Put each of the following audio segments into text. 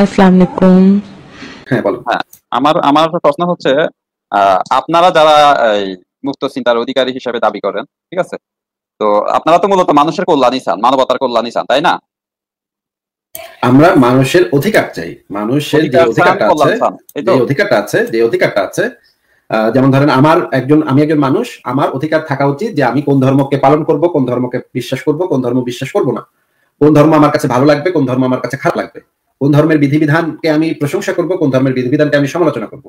আসসালামু হ্যাঁ, হ্যাঁ, আমার আমার প্রশ্ন হচ্ছে আপনারা যারা মুক্ত চিন্তার অধিকারী হিসেবে দাবি করেন ঠিক আছে তো আপনারা তো মূলত মানুষের কল্যাণই চান মানবতার কল্যাণই চান তাই না আমরা মানুষের অধিকার চাই মানুষের যে অধিকারটা আছে যে অধিকারটা আছে যে অধিকারটা আছে যেমন ধরেন আমার একজন আমি একজন মানুষ আমার অধিকার থাকা উচিত যে আমি কোন ধর্মকে পালন করব কোন ধর্মকে বিশ্বাস করব কোন ধর্ম বিশ্বাস করব না কোন ধর্ম আমার কাছে ভালো লাগবে কোন ধর্ম আমার কাছে খারাপ লাগবে কোন ধর্মের বিধিবিধানকে আমি প্রশংসা করব কোন ধর্মের বিধিবিধানকে আমি সমালোচনা করব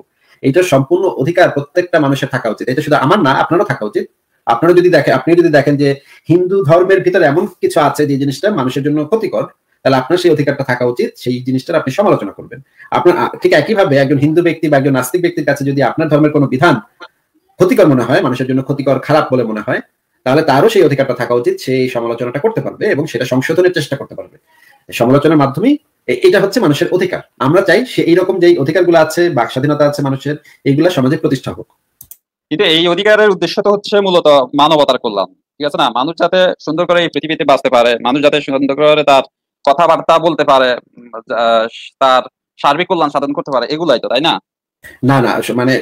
এইটা সম্পূর্ণ অধিকার প্রত্যেকটা মানুষের থাকা উচিত এটা শুধু আমার না আপনারও থাকা উচিত আপনারা যদি দেখেন আপনি যদি দেখেন যে হিন্দু ধর্মের ভিতরে এমন কিছু আছে যে জিনিসটা মানুষের জন্য ক্ষতিকর তাহলে আপনার সেই অধিকারটা থাকা উচিত সেই জিনিসটার আপনি সমালোচনা করবেন আপনার ঠিক একইভাবে একজন হিন্দু ব্যক্তি বা একজন নাস্তিক ব্যক্তির কাছে যদি আপনার ধর্মের কোনো বিধান ক্ষতিকর মনে হয় মানুষের জন্য ক্ষতিকর খারাপ বলে মনে হয় তাহলে তারও সেই অধিকারটা থাকা উচিত সেই সমালোচনাটা করতে পারবে এবং সেটা সংশোধনের চেষ্টা করতে পারবে সমালোচনার মাধ্যমেই এটা হচ্ছে মানুষের অধিকার আমরা চাই সে এইরকম যে অধিকারগুলো আছে বাক স্বাধীনতা আছে মানুষের এইগুলা সমাজে প্রতিষ্ঠা হোক কিন্তু এই অধিকারের উদ্দেশ্য তো হচ্ছে মূলত মানবতার কল্যাণ ঠিক আছে না মানুষ যাতে সুন্দর করে এই পৃথিবীতে বাঁচতে পারে মানুষ যাতে সুন্দর করে তার কথাবার্তা বলতে পারে তার সার্বিক কল্যাণ সাধন করতে পারে এগুলাই তো তাই না না না মানে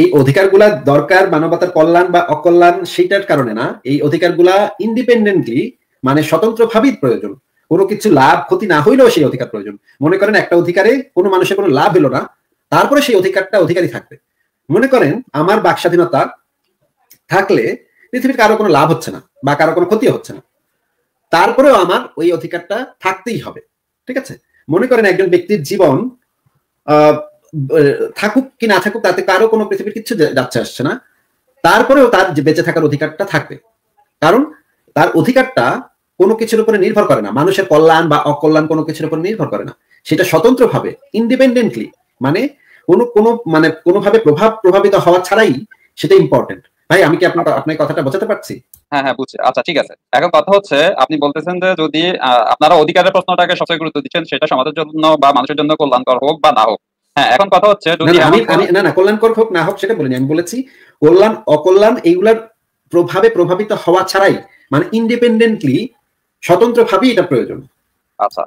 এই অধিকারগুলা দরকার মানবতার কল্যাণ বা অকল্যাণ সেটার কারণে না এই অধিকারগুলা ইন্ডিপেন্ডেন্টলি মানে স্বতন্ত্র ভাবেই প্রয়োজন কোনো কিছু লাভ ক্ষতি না হইলেও সেই অধিকার প্রয়োজন মনে করেন একটা অধিকারে কোনো মানুষের কোনো লাভ হলো না তারপরে সেই অধিকারটা অধিকারই থাকবে মনে করেন আমার বাক স্বাধীনতা থাকলে পৃথিবীর কারো কোনো লাভ হচ্ছে না বা কারো কোনো ক্ষতি হচ্ছে না তারপরেও আমার ওই অধিকারটা থাকতেই হবে ঠিক আছে মনে করেন একজন ব্যক্তির জীবন থাকুক কি না থাকুক তাতে কারো কোনো পৃথিবীর কিছু যাচ্ছে আসছে না তারপরেও তার বেঁচে থাকার অধিকারটা থাকবে কারণ তার অধিকারটা কোনো কিছুর উপরে নির্ভর করে না মানুষের কল্যাণ বা অকল্যাণ কোনো কিছুর উপরে নির্ভর করে না সেটা স্বতন্ত্রভাবে ইন্ডিপেন্ডেন্টলি মানে কোনো কোনো মানে কোনোভাবে প্রভাব প্রভাবিত হওয়া ছাড়াই সেটা ইম্পর্টেন্ট ভাই আমি কি আপনার আপনার কথাটা বোঝাতে পারছি হ্যাঁ হ্যাঁ বুঝছি আচ্ছা ঠিক আছে এখন কথা হচ্ছে আপনি বলতেছেন যে যদি আপনারা অধিকারের প্রশ্নটাকে সবচেয়ে গুরুত্ব দিচ্ছেন সেটা সমাজের জন্য বা মানুষের জন্য কল্যাণকর হোক বা না হোক হ্যাঁ এখন কথা হচ্ছে যদি আমি না না কল্যাণকর হোক না হোক সেটা বলিনি আমি বলেছি কল্যাণ অকল্যাণ এইগুলার প্রভাবে প্রভাবিত হওয়া ছাড়াই মানে ইন্ডিপেন্ডেন্টলি স্বতন্ত্রভাবেই এটা প্রয়োজন আচ্ছা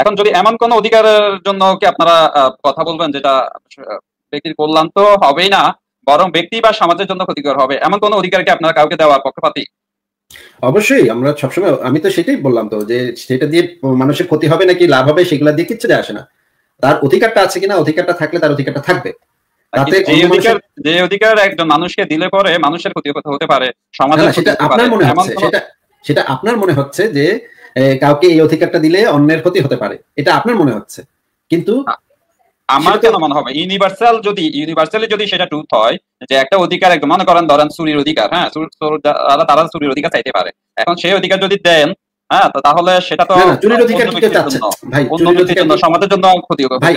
এখন যদি এমন কোন অধিকারের জন্য কি আপনারা কথা বলবেন যেটা ব্যক্তির কল্যাণ তো হবেই না বরং ব্যক্তি বা সমাজের জন্য ক্ষতিকর হবে এমন কোন অধিকার কি আপনারা কাউকে দেওয়ার পক্ষপাতি অবশ্যই আমরা সবসময় আমি তো সেটাই বললাম তো যে সেটা দিয়ে মানুষের ক্ষতি হবে নাকি লাভ হবে সেগুলা দিয়ে কিচ্ছু যায় আসে না তার অধিকারটা আছে কিনা অধিকারটা থাকলে তার অধিকারটা থাকবে যে অধিকার একজন মানুষকে দিলে পরে মানুষের ক্ষতি হতে পারে সমাজের সেটা আপনার মনে হচ্ছে সেটা সেটা আপনার মনে হচ্ছে যে কাউকে এই অধিকারটা দিলে অন্যের ক্ষতি হতে পারে এটা আপনার মনে হচ্ছে কিন্তু আমার কেন মনে হবে ইউনিভার্সাল যদি ইউনিভার্সালি যদি সেটা ট্রুথ হয় যে একটা অধিকার একদম মনে করেন ধরেন চুরির অধিকার হ্যাঁ তারা চুরির অধিকার চাইতে পারে এখন সেই অধিকার যদি দেন হ্যাঁ তাহলে সেটা তো চুরির অধিকার ভাই জন্য সমাজের জন্য ক্ষতি হবে ভাই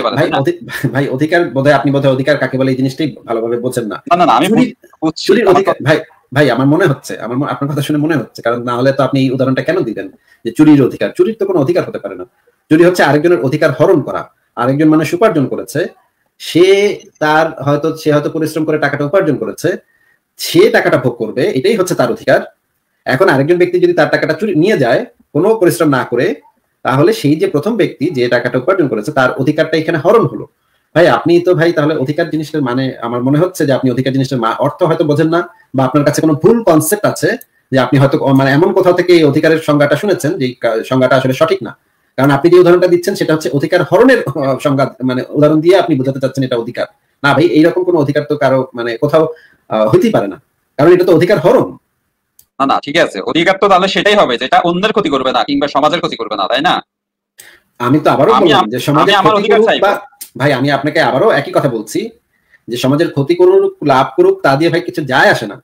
ভাই অধিকার বোধহয় আপনি বোধহয় অধিকার কাকে বলে এই জিনিসটাই ভালোভাবে বোঝেন না না না আমি চুরির অধিকার ভাই ভাই আমার মনে হচ্ছে আমার আপনার কথা শুনে মনে হচ্ছে কারণ না হলে তো আপনি এই উদাহরণটা কেন দিবেন যে চুরির অধিকার চুরির তো কোনো অধিকার হতে পারে না চুরি হচ্ছে আরেকজনের অধিকার হরণ করা আরেকজন মানুষ উপার্জন করেছে সে তার হয়তো সে হয়তো পরিশ্রম করে টাকাটা উপার্জন করেছে সে টাকাটা ভোগ করবে এটাই হচ্ছে তার অধিকার এখন আরেকজন ব্যক্তি যদি তার টাকাটা চুরি নিয়ে যায় কোনো পরিশ্রম না করে তাহলে সেই যে প্রথম ব্যক্তি যে টাকাটা উপার্জন করেছে তার অধিকারটা এখানে হরণ হলো ভাই আপনি তো ভাই তাহলে অধিকার জিনিসটার মানে আমার মনে হচ্ছে যে আপনি অধিকার জিনিসটার অর্থ হয়তো বোঝেন না বা আপনার কাছে কোনো ভুল কনসেপ্ট আছে যে আপনি হয়তো মানে এমন কোথাও থেকে এই অধিকারের সংজ্ঞাটা শুনেছেন যে সংজ্ঞাটা আসলে সঠিক না কারণ আপনি যে উদাহরণটা দিচ্ছেন সেটা হচ্ছে অধিকার হরণের সংজ্ঞা মানে উদাহরণ দিয়ে আপনি বোঝাতে চাচ্ছেন এটা অধিকার না ভাই এইরকম কোনো অধিকার তো কারো মানে কোথাও হইতেই পারে না কারণ এটা তো অধিকার হরণ না না ঠিক আছে অধিকার তো তাহলে সেটাই হবে যেটা অন্যের ক্ষতি করবে না কিংবা সমাজের ক্ষতি করবে না তাই না আমি তো আবারও বললাম যে সমাজের ক্ষতি করুক ভাই আমি আপনাকে আবারও একই কথা বলছি যে সমাজের ক্ষতি করুক লাভ করুক তা দিয়ে ভাই কিছু যায় আসে না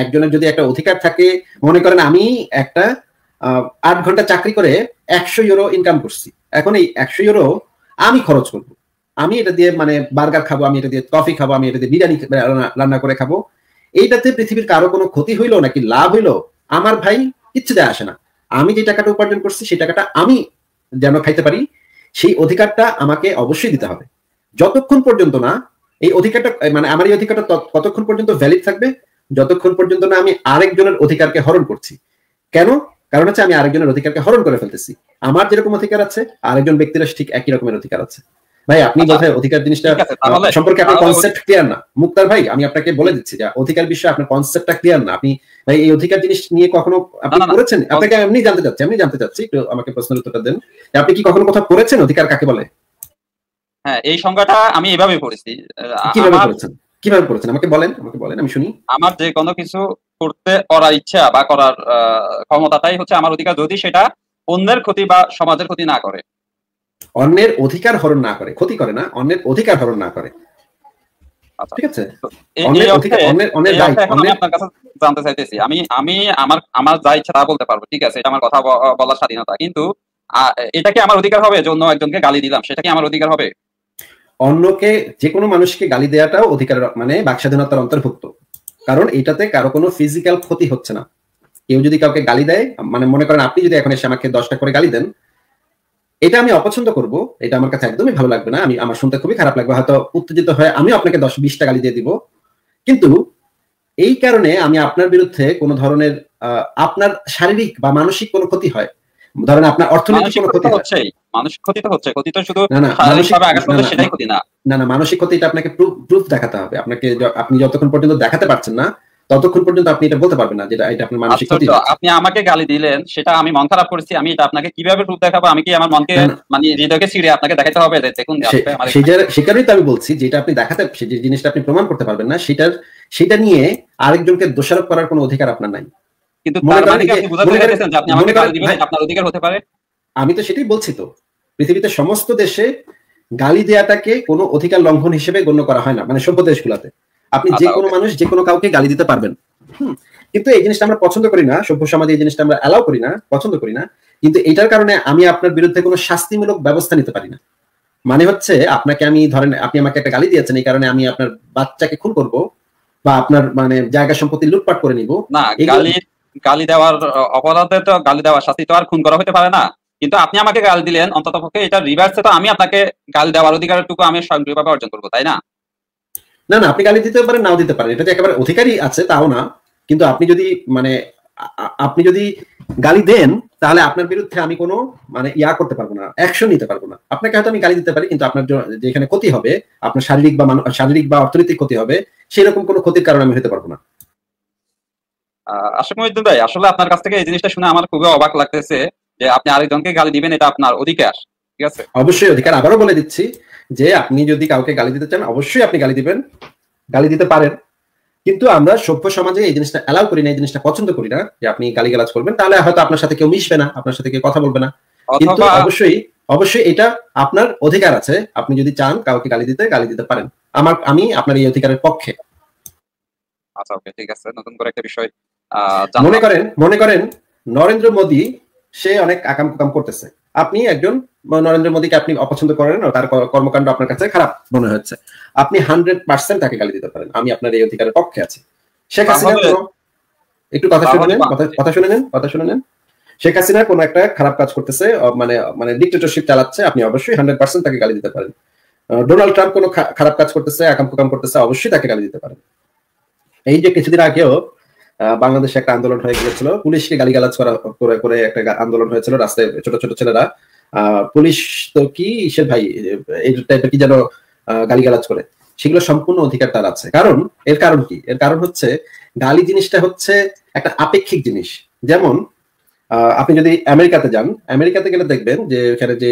একজনের যদি একটা অধিকার থাকে মনে করেন আমি একটা আট ঘন্টা চাকরি করে একশো ইউরো ইনকাম করছি এখন এই একশো ইউরো আমি খরচ করব আমি এটা দিয়ে মানে বার্গার খাবো আমি এটা দিয়ে কফি খাবো আমি এটা দিয়ে বিরিয়ানি রান্না করে খাবো এইটাতে পৃথিবীর কারো কোনো ক্ষতি হইলো নাকি লাভ হইলো আমার ভাই কিচ্ছু যায় আসে না আমি যে টাকাটা উপার্জন করছি সেই টাকাটা আমি যেন খাইতে পারি সেই অধিকারটা আমাকে অবশ্যই দিতে হবে যতক্ষণ পর্যন্ত না এই অধিকারটা মানে আমার এই অধিকারটা কতক্ষণ পর্যন্ত ভ্যালিড থাকবে যতক্ষণ পর্যন্ত না আমি আরেকজনের অধিকারকে হরণ করছি কেন কারণ হচ্ছে আমি আরেকজনের অধিকারকে হরণ করে ফেলতেছি আমার যেরকম অধিকার আছে আরেকজন ব্যক্তিরা ঠিক একই রকমের অধিকার আছে ভাই আপনি বোধহয় অধিকার জিনিসটা সম্পর্কে আপনার কনসেপ্ট ক্লিয়ার না মুক্তার ভাই আমি আপনাকে বলে দিচ্ছি যে অধিকার বিষয়ে আপনার কনসেপ্টটা ক্লিয়ার না আপনি ভাই এই অধিকার জিনিস নিয়ে কখনো আপনি করেছেন আপনাকে আমি জানতে চাচ্ছি আমি জানতে চাচ্ছি একটু আমাকে প্রশ্নের উত্তরটা দেন আপনি কি কখনো কোথাও করেছেন অধিকার কাকে বলে হ্যাঁ এই সংজ্ঞাটা আমি এভাবে পড়েছি কিভাবে পড়েছেন কিভাবে পড়েছেন আমাকে বলেন আমাকে বলেন আমি শুনি আমার যে কোনো কিছু করতে করার ইচ্ছা বা করার ক্ষমতাটাই হচ্ছে আমার অধিকার যদি সেটা অন্যের ক্ষতি বা সমাজের ক্ষতি না করে অন্যের অধিকার হরণ না করে ক্ষতি করে না অন্যের অধিকার হরণ না করে আচ্ছা। জানতে চাইতেছি আমি আমি আমার আমার যা ইচ্ছা তা বলতে পারবো ঠিক আছে এটা আমার কথা বলার স্বাধীনতা কিন্তু এটা কি আমার অধিকার হবে অন্য একজনকে গালি দিলাম সেটা কি আমার অধিকার হবে অন্যকে যে কোনো মানুষকে গালি দেওয়াটাও অধিকার মানে বাক স্বাধীনতার অন্তর্ভুক্ত কারণ এটাতে কারো কোনো ফিজিক্যাল ক্ষতি হচ্ছে না কেউ যদি কাউকে গালি দেয় মানে মনে করেন আপনি যদি এখন এসে আমাকে দশটা করে গালি দেন এটা আমি অপছন্দ করব এটা আমার কাছে একদমই ভালো লাগবে না আমি আমার শুনতে খুবই খারাপ লাগবে হয়তো উত্তেজিত হয়ে আমি আপনাকে দশ বিশটা গালি দিয়ে দিব কিন্তু এই কারণে আমি আপনার বিরুদ্ধে কোন ধরনের আপনার শারীরিক বা মানসিক কোনো ক্ষতি হয় ধরেন আপনার অর্থনৈতিক কোনো ক্ষতি হচ্ছে মানসিক ক্ষতি তো হচ্ছে ক্ষতি তো শুধু না না না না না মানসিক ক্ষতি এটা আপনাকে প্রুফ দেখাতে হবে আপনাকে আপনি যতক্ষণ পর্যন্ত দেখাতে পারছেন না ততক্ষণ পর্যন্ত আপনি এটা বলতে পারবেন না যেটা এটা আপনার মানসিক আচ্ছা, ক্ষতি আপনি আমাকে গালি দিলেন সেটা আমি মন খারাপ করেছি আমি এটা আপনাকে কিভাবে রূপ দেখাবো আমি কি আমার মনকে মানে হৃদয়কে ছিঁড়ে আপনাকে দেখাতে হবে দেখুন সেই সেখানেই তো আমি বলছি যেটা আপনি দেখাতে যে জিনিসটা আপনি প্রমাণ করতে পারবেন না সেটার সেটা নিয়ে আরেকজনকে দোষারোপ করার কোনো অধিকার আপনার নাই কিন্তু তার মানে কি আপনি বুঝাতে চাইছেন যে আপনি আমাকে গালি দিবেন হ্যাঁ। আপনার অধিকার হতে পারে আমি তো সেটাই বলছি তো পৃথিবীতে সমস্ত দেশে গালি দেয়াটাকে কোনো অধিকার লঙ্ঘন হিসেবে গণ্য করা হয় না মানে সভ্য দেশগুলোতে আপনি আচ্ছা, যে কোনো মানুষ যে কোনো কাউকে গালি দিতে পারবেন কিন্তু এই জিনিসটা আমরা পছন্দ করি না সভ্য সমাজে এই জিনিসটা আমরা অ্যালাউ করি না পছন্দ করি না কিন্তু এটার কারণে আমি আপনার বিরুদ্ধে কোনো শাস্তিমূলক ব্যবস্থা নিতে পারি না মানে হচ্ছে আপনাকে আমি ধরেন আপনি আমাকে একটা গালি দিয়েছেন এই কারণে আমি আপনার বাচ্চাকে খুন করব বা আপনার মানে জায়গা সম্পত্তি লুটপাট করে নিব না গালি গালি দেওয়ার অপরাধে তো গালি দেওয়ার শাস্তি তো আর খুন করা হতে পারে না কিন্তু আপনি আমাকে গালি দিলেন অন্তত পক্ষে এটা রিভার্সে তো আমি আপনাকে গালি দেওয়ার অধিকারটুকু আমি স্বয়ংক্রিয়ভাবে অর্জন করবো তাই না না না আপনি গালি দিতে পারেন নাও দিতে পারেন এটা তো একেবারে অধিকারই আছে তাও না কিন্তু আপনি যদি মানে আপনি যদি গালি দেন তাহলে আপনার বিরুদ্ধে আমি কোনো মানে ইয়া করতে পারবো না অ্যাকশন নিতে পারবো না আপনাকে হয়তো আমি গালি দিতে পারি কিন্তু আপনার যেখানে ক্ষতি হবে আপনার শারীরিক বা শারীরিক বা অর্থনৈতিক ক্ষতি হবে সেরকম কোনো ক্ষতির কারণে আমি হতে পারবো না আশিক মহিউদ্দিন ভাই আসলে আপনার কাছ থেকে এই জিনিসটা শুনে আমার খুবই অবাক লাগতেছে যে আপনি আরেকজনকে গালি দিবেন এটা আপনার অধিকার ঠিক আছে অবশ্যই অধিকার আবারও বলে দিচ্ছি যে আপনি যদি কাউকে গালি দিতে চান অবশ্যই আপনি গালি দিবেন গালি দিতে পারেন কিন্তু আমরা সভ্য সমাজে এই জিনিসটা অ্যালাউ করি না এই জিনিসটা পছন্দ করি না যে আপনি গালিগালাজ করবেন তাহলে হয়তো আপনার সাথে কেউ মিশবে না আপনার সাথে কেউ কথা বলবে না কিন্তু অবশ্যই অবশ্যই এটা আপনার অধিকার আছে আপনি যদি চান কাউকে গালি দিতে গালি দিতে পারেন আমার আমি আপনার এই অধিকারের পক্ষে আচ্ছা ওকে ঠিক আছে নতুন করে একটা বিষয় মনে করেন মনে করেন নরেন্দ্র মোদী সে অনেক আকাম কুকাম করতেছে আপনি একজন নরেন্দ্র মোদীকে আপনি অপছন্দ করেন তার কর্মকাণ্ড আপনার কাছে খারাপ মনে হচ্ছে আপনি হান্ড্রেড পার্সেন্ট তাকে গালি দিতে পারেন আমি আপনার এই অধিকারের পক্ষে আছি শেখ হাসিনা একটু কথা শুনে নেন কথা শুনে নেন কথা শুনে নেন শেখ হাসিনা কোনো একটা খারাপ কাজ করতেছে মানে মানে ডিক্টেটরশিপ চালাচ্ছে আপনি অবশ্যই হান্ড্রেড পার্সেন্ট তাকে গালি দিতে পারেন ডোনাল্ড ট্রাম্প কোনো খারাপ কাজ করতেছে আকাম কুকাম করতেছে অবশ্যই তাকে গালি দিতে পারেন এই যে কিছুদিন আগেও বাংলাদেশে একটা আন্দোলন হয়ে গিয়েছিল পুলিশকে গালিগালাজ করা করে করে একটা আন্দোলন হয়েছিল রাস্তায় ছোট ছোট ছেলেরা পুলিশ তো কি সে ভাই এই টাইপের কি যেন গালিগালাজ করে সেগুলো সম্পূর্ণ অধিকার তার আছে কারণ এর কারণ কি এর কারণ হচ্ছে গালি জিনিসটা হচ্ছে একটা আপেক্ষিক জিনিস যেমন আপনি যদি আমেরিকাতে যান আমেরিকাতে গেলে দেখবেন যে ওখানে যে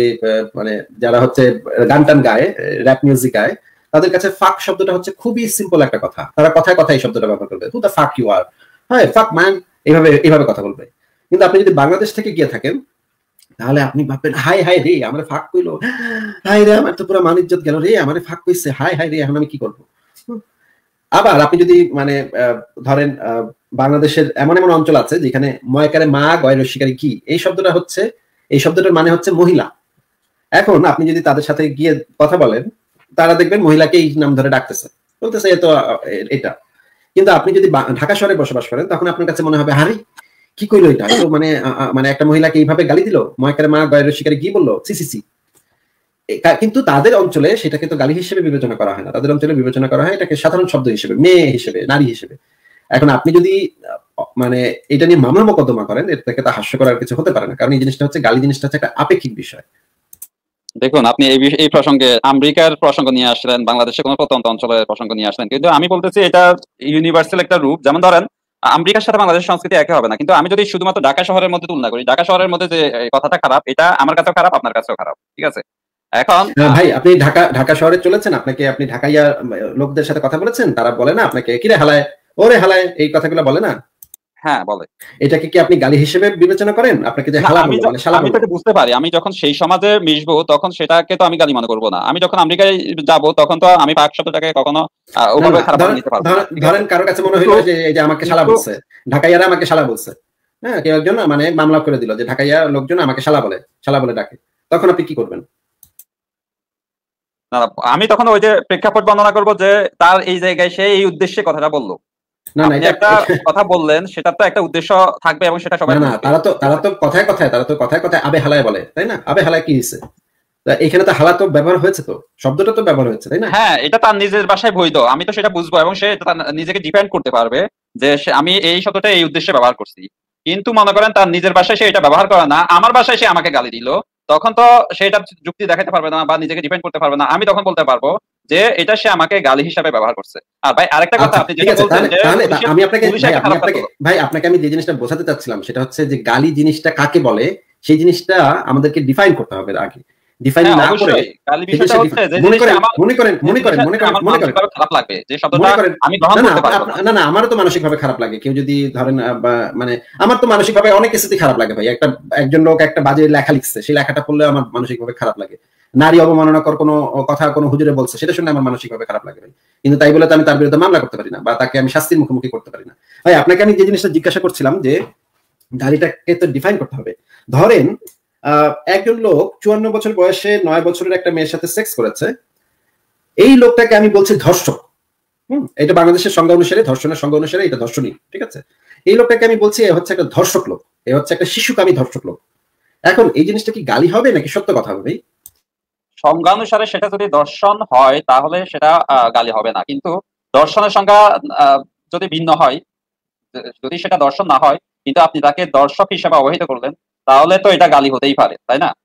মানে যারা হচ্ছে গান টান গায় র্যাপ মিউজিক গায় তাদের কাছে ফাঁক শব্দটা হচ্ছে খুবই সিম্পল একটা কথা তারা কথায় কথায় শব্দটা ব্যবহার করবে হু দ্য ফাঁক ইউ আর হ্যাঁ ফাক ম্যান এইভাবে এইভাবে কথা বলবে কিন্তু আপনি যদি বাংলাদেশ থেকে গিয়ে থাকেন তাহলে আপনি ভাববেন হাই হাই রে আমার ফাঁক কইলো হাই রে আমার তো পুরো মান ইজ্জত গেল রে আমার ফাঁক কইছে হাই হাই রে এখন আমি কি করব আবার আপনি যদি মানে ধরেন বাংলাদেশের এমন এমন অঞ্চল আছে যেখানে ময়কারে মা গয় রস্বীকারী কি এই শব্দটা হচ্ছে এই শব্দটার মানে হচ্ছে মহিলা এখন আপনি যদি তাদের সাথে গিয়ে কথা বলেন তারা দেখবেন মহিলাকে এই নাম ধরে ডাকতেছে বলতেছে এ তো এটা কিন্তু আপনি যদি ঢাকা শহরে বসবাস করেন তখন আপনার কাছে মনে হবে হারে কি করলো এটা তো মানে মানে একটা মহিলাকে এইভাবে গালি দিল মহাকারে মা গয়ের শিকারে কি বললো সিসিসি কিন্তু তাদের অঞ্চলে সেটাকে তো গালি হিসেবে বিবেচনা করা হয় না তাদের অঞ্চলে বিবেচনা করা হয় এটাকে সাধারণ শব্দ হিসেবে মেয়ে হিসেবে নারী হিসেবে এখন আপনি যদি মানে এটা নিয়ে মামলা মোকদ্দমা করেন এটাকে তা হাস্য করার কিছু হতে পারে না কারণ এই জিনিসটা হচ্ছে গালি জিনিসটা হচ্ছে একটা আপেক্ষিক বিষয় দেখুন আপনি এই প্রসঙ্গে আমেরিকার প্রসঙ্গ নিয়ে আসলেন বাংলাদেশে কোনো প্রত্যন্ত অঞ্চলের প্রসঙ্গ নিয়ে আসলেন কিন্তু আমি বলতেছি এটা ইউনিভার্সাল একটা রূপ যেমন ধরেন আমেরিকার সাথে বাংলাদেশের সংস্কৃতি একে হবে না কিন্তু আমি যদি শুধুমাত্র ঢাকা শহরের মধ্যে তুলনা করি ঢাকা শহরের মধ্যে যে কথাটা খারাপ এটা আমার কাছেও খারাপ আপনার কাছেও খারাপ ঠিক আছে এখন ভাই আপনি ঢাকা ঢাকা শহরে চলেছেন আপনাকে আপনি ঢাকাইয়া লোকদের সাথে কথা বলেছেন তারা বলে না আপনাকে কিরে হালায় ওরে হালায় এই কথাগুলো বলে না হ্যাঁ বলে এটাকে কি আপনি গালি হিসেবে বিবেচনা করেন আপনাকে যে শালা বলে আমি তাকে বুঝতে পারি আমি যখন সেই সমাজে মিশবো তখন সেটাকে তো আমি গালি মনে করব না আমি যখন আমেরিকায় যাব তখন তো আমি পাক শব্দটাকে কখনো ওভাবে খারাপ নিতে পারবো ধরেন কারো কাছে মনে হলো যে এই যে আমাকে শালা বলছে ঢাকাইয়ারা আমাকে শালা বলছে হ্যাঁ কেউ একজন মানে মামলা করে দিল যে ঢাকাইয়া লোকজন আমাকে শালা বলে শালা বলে ডাকে তখন আপনি কি করবেন আমি তখন ওই যে প্রেক্ষাপট বর্ণনা করব যে তার এই জায়গায় সে এই উদ্দেশ্যে কথাটা বললো না না একটা কথা বললেন সেটা তো একটা উদ্দেশ্য থাকবে এবং সেটা সবাই না তারা তো তারা তো কথায় কথায় তারা তো কথায় কথায় আবে হালায় বলে তাই না আবে হালায় কি এখানে তো হালা তো ব্যবহার হয়েছে তো শব্দটা তো ব্যবহার হয়েছে তাই না হ্যাঁ এটা তার নিজের ভাষায় বৈধ আমি তো সেটা বুঝবো এবং সে নিজেকে ডিপেন্ড করতে পারবে যে আমি এই শব্দটা এই উদ্দেশ্যে ব্যবহার করছি কিন্তু মনে করেন তার নিজের ভাষায় সে এটা ব্যবহার করে না আমার ভাষায় সে আমাকে গালি দিল তখন তো সেটা যুক্তি দেখাতে পারবে না বা নিজেকে ডিপেন্ড করতে পারবে না আমি তখন বলতে পারবো যে এটা সে আমাকে গালি হিসাবে ব্যবহার করছে আর ভাই আরেকটা কথা আচ্ছা, আপনি যেটা বলছেন যে আমি আপনাকে ভাই আপনাকে আমি যে জিনিসটা বোঝাতে চাচ্ছিলাম সেটা হচ্ছে যে গালি জিনিসটা কাকে বলে সেই জিনিসটা আমাদেরকে ডিফাইন করতে হবে আগে ডিফাইন হ্যাঁ, না করে গালি বিষয়টা হচ্ছে যে মনে করেন মনে করেন মনে করেন মনে করেন মনে করেন খারাপ লাগবে যে শব্দটা আমি গ্রহণ করতে পারবো না না আমারও তো মানসিক ভাবে খারাপ লাগে কেউ যদি ধরেন মানে আমার তো মানসিক ভাবে অনেক কিছুতে খারাপ লাগে ভাই একটা একজন লোক একটা বাজে লেখা লিখছে সেই লেখাটা পড়লে আমার মানসিক ভাবে খারাপ লাগে নারী অবমাননাকর কোনো কথা কোনো হুজুরে বলছে সেটা শুনে আমার মানসিকভাবে খারাপ লাগে ভাই কিন্তু তাই বলে তো আমি তার বিরুদ্ধে মামলা করতে পারি না বা তাকে আমি শাস্তির মুখোমুখি করতে পারি না ভাই আপনাকে আমি যে জিনিসটা জিজ্ঞাসা করছিলাম যে গাড়িটাকে তো ডিফাইন করতে হবে ধরেন একজন লোক চুয়ান্ন বছর বয়সে নয় বছরের একটা মেয়ের সাথে সেক্স করেছে এই লোকটাকে আমি বলছি ধর্ষক হম এটা বাংলাদেশের সংজ্ঞা অনুসারে ধর্ষণের সংজ্ঞা অনুসারে এটা ধর্ষণই ঠিক আছে এই লোকটাকে আমি বলছি এ হচ্ছে একটা ধর্ষক লোক এ হচ্ছে একটা শিশুকামী ধর্ষক লোক এখন এই জিনিসটা কি গালি হবে নাকি সত্য কথা হবে সংজ্ঞানুসারে সেটা যদি দর্শন হয় তাহলে সেটা গালি হবে না কিন্তু দর্শনের সংজ্ঞা যদি ভিন্ন হয় যদি সেটা দর্শন না হয় কিন্তু আপনি তাকে দর্শক হিসেবে অবহিত করলেন তাহলে তো এটা গালি হতেই পারে তাই না